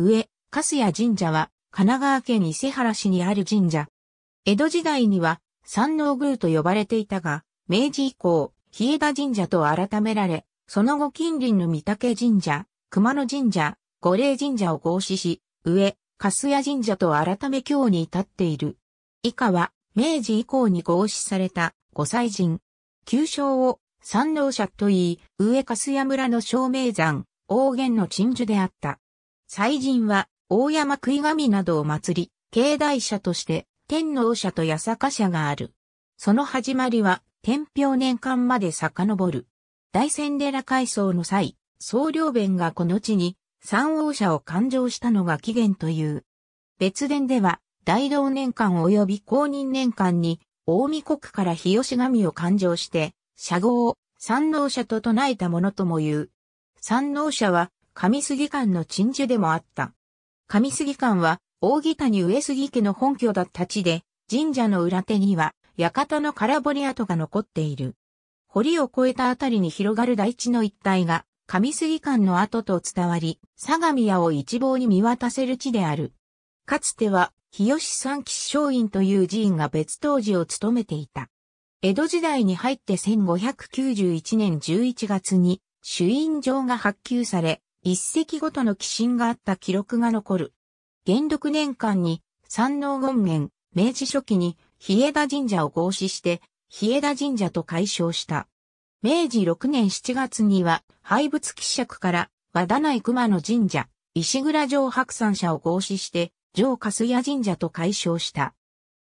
上、粕谷神社は、神奈川県伊勢原市にある神社。江戸時代には、山王宮と呼ばれていたが、明治以降、日枝神社と改められ、その後近隣の御嶽神社、熊野神社、五霊神社を合祀し、上、粕谷神社と改め今日に至っている。以下は、明治以降に合祀された、五祭神。旧称を、山王社と言い、上粕谷村の照明山、王源の鎮守であった。祭神は、大山食い神などを祭り、境内社として、天皇社と八坂社がある。その始まりは、天平年間まで遡る。大仙寺改装の際、総領弁がこの地に、三王社を勘定したのが起源という。別伝では、大同年間及び公認年間に、大見国から日吉神を勘定して、社号を三能社と唱えたものとも言う。三能社は、上杉館の鎮守でもあった。上杉館は、大木谷上杉家の本拠だった地で、神社の裏手には、館の空堀跡が残っている。堀を越えたあたりに広がる大地の一帯が、上杉館の跡と伝わり、相模屋を一望に見渡せる地である。かつては、日吉三吉松院という寺院が別当時を務めていた。江戸時代に入って1591年11月に、朱印状が発給され、一石ごとの寄進があった記録が残る。元禄年間に、山王権現、明治初期に、日枝神社を合祀して、日枝神社と改称した。明治6年7月には、廃仏希釈から、和田内熊野神社、石倉城白山社を合祀して、城粕谷神社と改称した。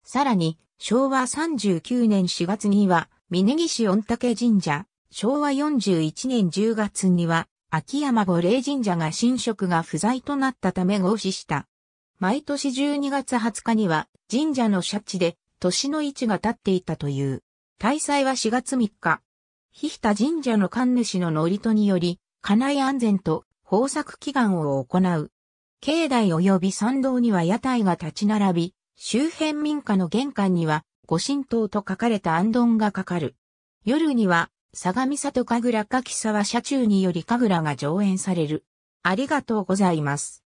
さらに、昭和39年4月には、峯岸御嶽神社、昭和41年10月には、秋山母霊神社が神職が不在となったため合祀した。毎年12月20日には神社の社地で年の位置が立っていたという。大祭は4月3日。日ひた神社の神主の祝詞により、家内安全と豊作祈願を行う。境内及び参道には屋台が立ち並び、周辺民家の玄関には、御神道と書かれた安頓がかかる。夜には、相模里神楽か沢社中により神楽が上演される。ありがとうございます。